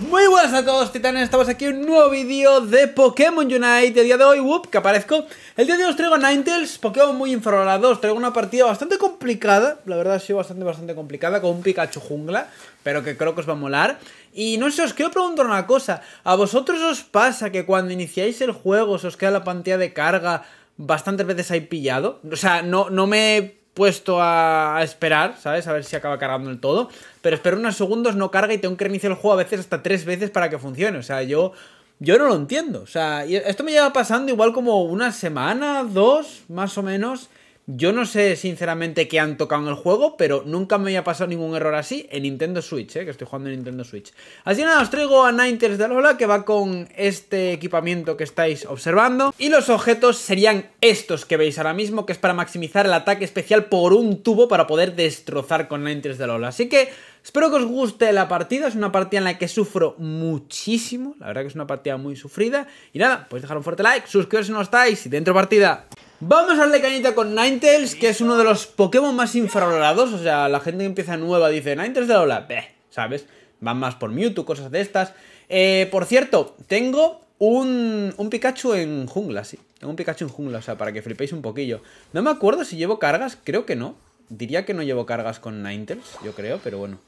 Muy buenas a todos titanes, estamos aquí en un nuevo vídeo de Pokémon Unite El día de hoy, whoop, que aparezco El día de hoy os traigo Ninetales, Pokémon muy infravalorado. Os traigo una partida bastante complicada La verdad ha sido bastante, bastante complicada Con un Pikachu jungla, pero que creo que os va a molar Y no sé, os quiero preguntar una cosa ¿A vosotros os pasa que cuando iniciáis el juego Se os queda la pantalla de carga Bastantes veces hay pillado? O sea, no, no me puesto a, esperar, ¿sabes? A ver si acaba cargando el todo. Pero espero unos segundos, no carga y tengo que reiniciar el juego a veces hasta tres veces para que funcione. O sea, yo, yo no lo entiendo. O sea, esto me lleva pasando igual como una semana, dos, más o menos. Yo no sé sinceramente qué han tocado en el juego, pero nunca me había pasado ningún error así en Nintendo Switch, eh, que estoy jugando en Nintendo Switch. Así nada, os traigo a Ninetales de Lola, que va con este equipamiento que estáis observando. Y los objetos serían estos que veis ahora mismo, que es para maximizar el ataque especial por un tubo para poder destrozar con Ninetales de Lola. Así que Espero que os guste la partida, es una partida en la que sufro muchísimo, la verdad que es una partida muy sufrida. Y nada, podéis pues dejar un fuerte like, suscribiros si no estáis y dentro partida. Vamos a darle cañita con Ninetales, que es uno de los Pokémon más infravalorados. O sea, la gente que empieza nueva dice, Ninetales de la ola, ¿sabes? Van más por Mewtwo, cosas de estas. Eh, por cierto, tengo un, un, Pikachu en jungla, sí. Tengo un Pikachu en jungla, o sea, para que flipéis un poquillo. No me acuerdo si llevo cargas, creo que no. Diría que no llevo cargas con Ninetales, yo creo, pero bueno.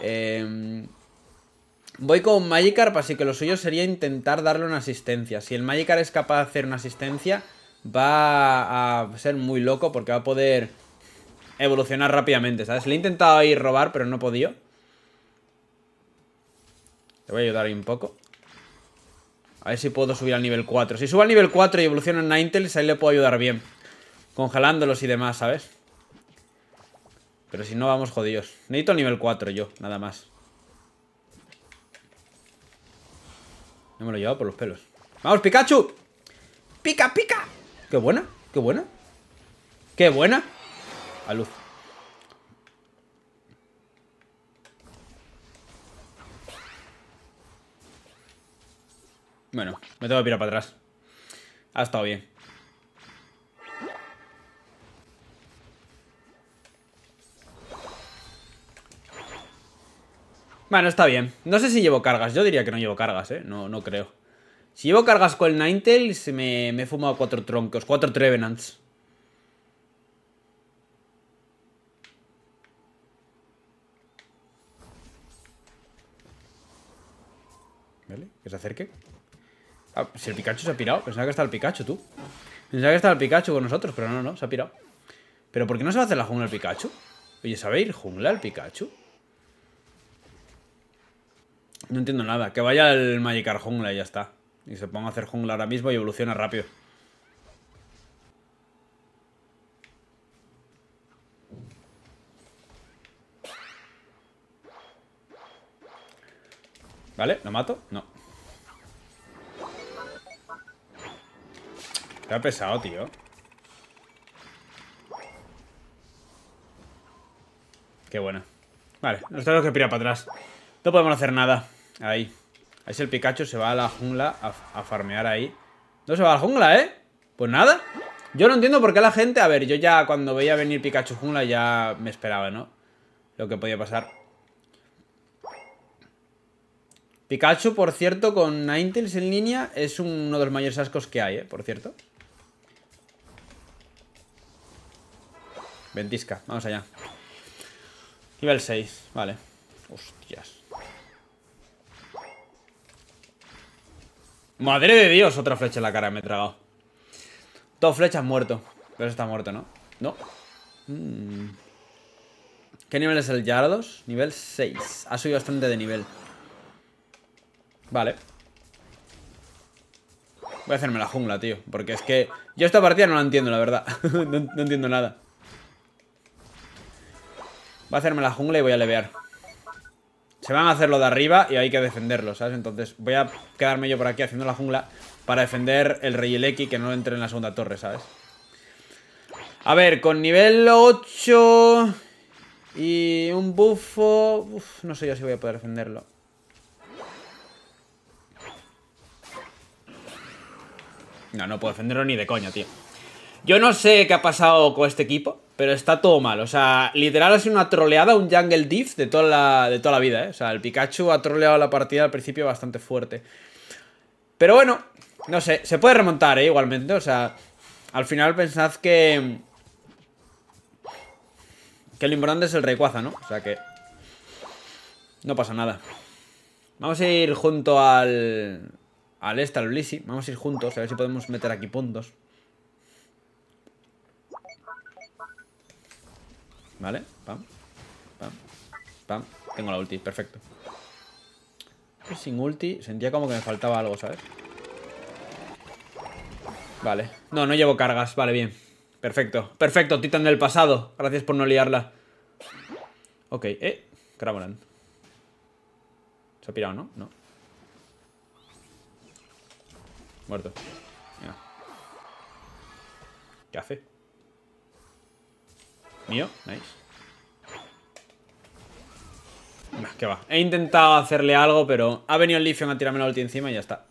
Em, voy con Magikarp, así que lo suyo sería intentar darle una asistencia. Si el Magikarp es capaz de hacer una asistencia va a ser muy loco porque va a poder evolucionar rápidamente, ¿sabes? Le he intentado ahí robar, pero no he podido. Le voy a ayudar ahí un poco. A ver si puedo subir al nivel 4. Si subo al nivel 4 y evoluciona en Ninetales, ahí le puedo ayudar bien. Congelándolos y demás, ¿sabes? Pero si no, vamos jodidos. Necesito el nivel 4 yo, nada más. No me lo he llevado por los pelos. ¡Vamos, Pikachu! ¡Pica, pica! Qué buena, qué buena. Qué buena. A luz. Bueno, me tengo que ir para atrás. Ha estado bien. Bueno, está bien. No sé si llevo cargas. Yo diría que no llevo cargas, ¿eh? No, no creo. Si llevo cargas con el Ninetales, me, me he fumado cuatro troncos, cuatro Trevenants. ¿Vale? Que se acerque. Ah, si el Pikachu se ha pirado. Pensaba que estaba el Pikachu, tú. Pensaba que estaba el Pikachu con nosotros, pero no, no, se ha pirado. ¿Pero por qué no se va a hacer la jungla el Pikachu? Oye, ¿sabéis? ir jungla el Pikachu? No entiendo nada. Que vaya el Magicar jungla y ya está. Y se ponga a hacer jungla ahora mismo y evoluciona rápido. ¿Vale? ¿Lo mato? No. ha pesado, tío. Qué buena. Vale, nos tenemos que pirar para atrás. No podemos hacer nada. Ahí. Ahí es el Pikachu, se va a la jungla a, farmear ahí. No se va a la jungla, ¿eh? Pues nada. Yo no entiendo por qué la gente... A ver, yo ya cuando veía venir Pikachu jungla ya me esperaba, ¿no? Lo que podía pasar. Pikachu, por cierto, con Ninetales en línea es uno de los mayores ascos que hay, ¿eh? Por cierto. Ventisca, vamos allá. Nivel 6, vale. Hostias. Madre de Dios, otra flecha en la cara me he tragado. Dos flechas muerto. Pero está muerto, ¿no? No. Mm. ¿Qué nivel es el Yardos? Nivel 6. Ha subido bastante de nivel. Vale. Voy a hacerme la jungla, tío. Porque es que yo esta partida no la entiendo, la verdad. no, no entiendo nada. Voy a hacerme la jungla y voy a levear. Se van a hacer de arriba y hay que defenderlo, ¿sabes? Entonces voy a quedarme yo por aquí haciendo la jungla para defender el rey Eleki que no entre en la segunda torre, ¿sabes? A ver, con nivel 8 y un bufo... Uf, no sé yo si voy a poder defenderlo. No, no puedo defenderlo ni de coña, tío. Yo no sé qué ha pasado con este equipo. Pero está todo mal. O sea, literal ha sido una troleada, un jungle diff de toda la, de toda la vida, ¿eh? O sea, el Pikachu ha troleado la partida al principio bastante fuerte. Pero bueno, no sé, se puede remontar, ¿eh? Igualmente, o sea, al final pensad que... Que el importante es el Rayquaza, ¿no? O sea que... No pasa nada. Vamos a ir junto al... Al este, al Vamos a ir juntos, a ver si podemos meter aquí puntos. Vale, pam, pam, pam. Tengo la ulti, perfecto. Sin ulti sentía como que me faltaba algo, ¿sabes? Vale. No, no llevo cargas. Vale, bien. Perfecto. Perfecto, titán del pasado. Gracias por no liarla. Ok, eh. Cramorant Se ha pirado, ¿no? No. Muerto. ya ¿Qué hace? Mío, nice. que va. He intentado hacerle algo, pero ha venido el Lifion a tirarme la ulti encima y ya está.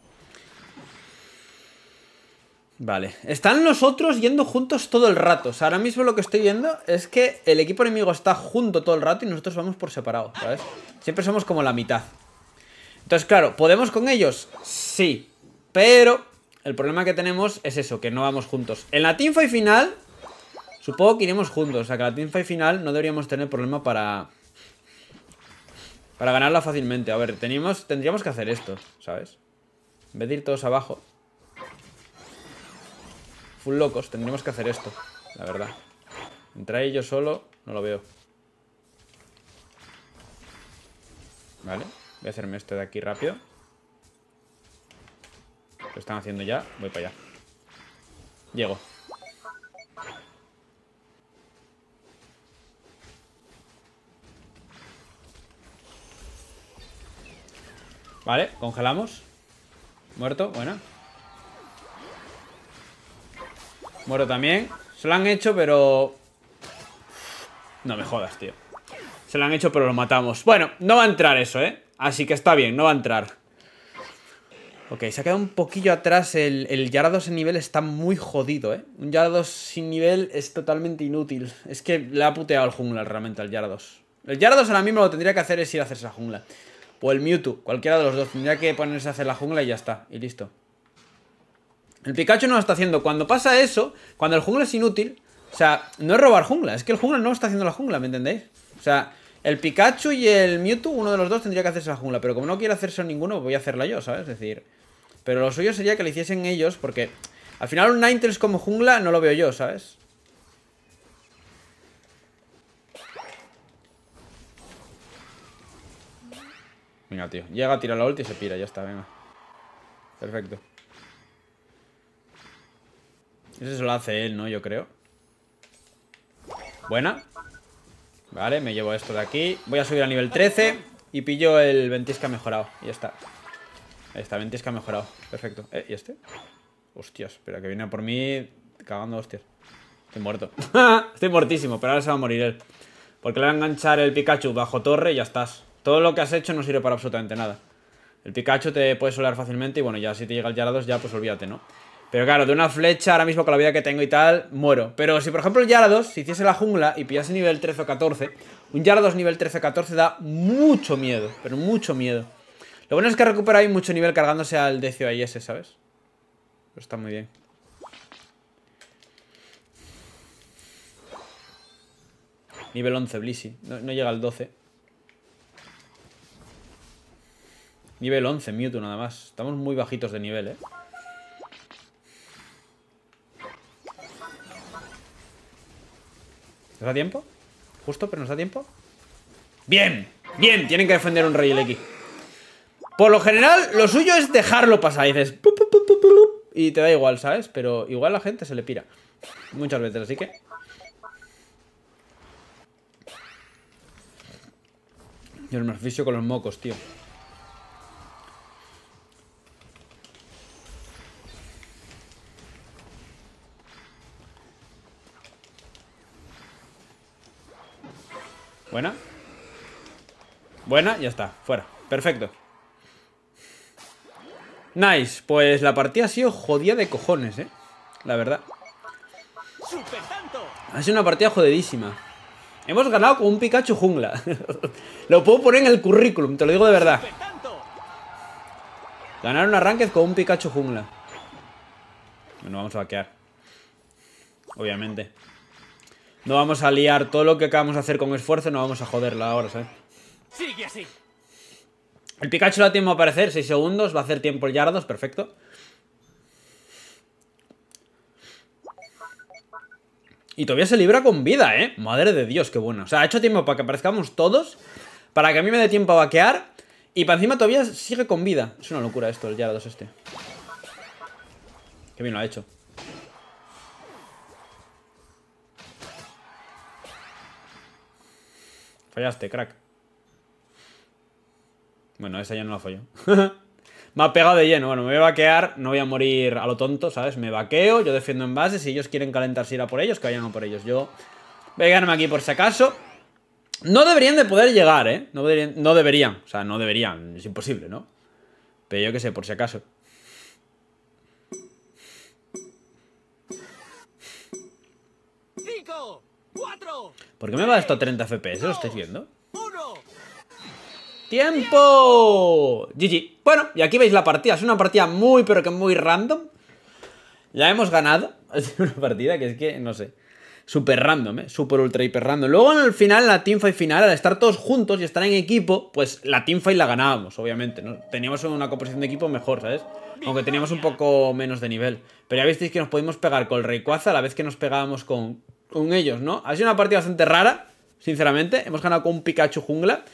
Vale. Están los otros yendo juntos todo el rato. ahora mismo lo que estoy viendo es que el equipo enemigo está junto todo el rato y nosotros vamos por separado, ¿sabes? Siempre somos como la mitad. Entonces, claro, ¿podemos con ellos? Sí. Pero el problema que tenemos es eso, que no vamos juntos. En la teamfight final, Supongo que iremos juntos, o sea que la teamfight final no deberíamos tener problema para... Para ganarla fácilmente. A ver, tenemos, tendríamos que hacer esto, ¿sabes? En vez de ir todos abajo. Full locos, tendríamos que hacer esto, la verdad. Entrar yo solo, no lo veo. Vale, voy a hacerme esto de aquí rápido. Lo están haciendo ya, voy para allá. Llego. Vale, congelamos. Muerto, bueno Muerto también. Se lo han hecho, pero... No me jodas, tío. Se lo han hecho, pero lo matamos. Bueno, no va a entrar eso, ¿eh? Así que está bien, no va a entrar. Ok, se ha quedado un poquillo atrás. El, el Yarados en nivel está muy jodido, ¿eh? Un Yarados sin nivel es totalmente inútil. Es que le ha puteado el jungla realmente al Yarados. El Yarados ahora mismo lo tendría que hacer es ir a hacerse la jungla. O el Mewtwo, cualquiera de los dos. Tendría que ponerse a hacer la jungla y ya está. Y listo. El Pikachu no lo está haciendo. Cuando pasa eso, cuando el jungla es inútil... O sea, no es robar jungla. Es que el jungla no está haciendo la jungla, ¿me entendéis? O sea, el Pikachu y el Mewtwo, uno de los dos tendría que hacerse la jungla. Pero como no quiere hacerse ninguno, voy a hacerla yo, ¿sabes? Es decir... Pero lo suyo sería que lo hiciesen ellos porque... Al final un Ninetales como jungla no lo veo yo, ¿sabes? Venga, tío. Llega, tira la ulti y se pira. Ya está, venga. Perfecto. Ese se lo hace él, ¿no? Yo creo. Buena. Vale, me llevo esto de aquí. Voy a subir a nivel 13 y pillo el ventisca mejorado. Y ya está. Ahí está, ventisca mejorado. Perfecto. Eh, ¿Y este? Hostias, espera, que viene por mí cagando hostias. Estoy muerto. Estoy muertísimo, pero ahora se va a morir él. Porque le va a enganchar el Pikachu bajo torre y ya estás. Todo lo que has hecho no sirve para absolutamente nada. El Pikachu te puede solar fácilmente y bueno, ya si te llega el Yarados ya pues olvídate, ¿no? Pero claro, de una flecha, ahora mismo con la vida que tengo y tal, muero. Pero si por ejemplo el Yarados, si hiciese la jungla y pillase nivel 13 o 14, un Yarados nivel 13 o 14 da mucho miedo, pero mucho miedo. Lo bueno es que recupera ahí mucho nivel cargándose al Decio ese, ¿sabes? Pero está muy bien. Nivel 11, Blissey. No, no llega al 12. Nivel 11, Mewtwo nada más. Estamos muy bajitos de nivel, ¿eh? ¿Nos da tiempo? ¿Justo, pero nos da tiempo? ¡Bien! ¡Bien! Tienen que defender un Rey X. Por lo general, lo suyo es dejarlo pasar. Y dices... Y te da igual, ¿sabes? Pero igual la gente se le pira. Muchas veces, así que... Y el oficio con los mocos, tío. Buena. Buena, ya está, fuera. Perfecto. Nice, pues la partida ha sido jodida de cojones, eh. La verdad. Ha sido una partida jodidísima. Hemos ganado con un Pikachu jungla. lo puedo poner en el currículum, te lo digo de verdad. Ganar un arranque con un Pikachu jungla. bueno, vamos a vaquear. Obviamente. No vamos a liar todo lo que acabamos de hacer con esfuerzo, no vamos a joderla ahora, ¿sabes? Sigue así. El Pikachu lo tiempo a aparecer, 6 segundos, va a hacer tiempo el Yardos, perfecto. Y todavía se libra con vida, ¿eh? Madre de Dios, qué bueno. O sea, ha hecho tiempo para que aparezcamos todos, para que a mí me dé tiempo a vaquear, y para encima todavía sigue con vida. Es una locura esto, el Yardos este. Qué bien lo ha hecho. Fallaste, crack. Bueno, esa ya no la falló. me ha pegado de lleno. Bueno, me voy a vaquear, no voy a morir a lo tonto, ¿sabes? Me vaqueo, yo defiendo en base. Si ellos quieren calentarse si a por ellos, que vayan a por ellos. Yo voy a quedarme aquí por si acaso. No deberían de poder llegar, ¿eh? No deberían, no deberían. o sea, no deberían. Es imposible, ¿no? Pero yo qué sé, por si acaso. ¿Por qué me va esto a 30 FPS? ¿Lo estáis viendo? ¡Tiempo! GG. Bueno, y aquí veis la partida. Es una partida muy, pero que muy random. Ya hemos ganado. Es una partida que es que, no sé. Súper random, ¿eh? Súper ultra hiper random. Luego en el final, en la teamfight final, al estar todos juntos y estar en equipo, pues la teamfight la ganábamos, obviamente. ¿no? Teníamos una composición de equipo mejor, ¿sabes? Aunque teníamos un poco menos de nivel. Pero ya visteis que nos pudimos pegar con el Rayquaza a la vez que nos pegábamos con, con ellos, ¿no? Ha sido una partida bastante rara, sinceramente. Hemos ganado con un Pikachu jungla.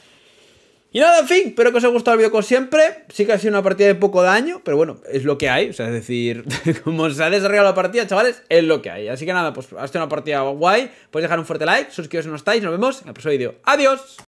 Y nada, en fin, espero que os haya gustado el vídeo como siempre. Sí que ha sido una partida de poco daño, pero bueno, es lo que hay. O sea, es decir, como se ha desarrollado la partida, chavales, es lo que hay. Así que nada, pues ha sido una partida guay. Podéis dejar un fuerte like, suscribiros si no estáis. Nos vemos en el próximo vídeo. ¡Adiós!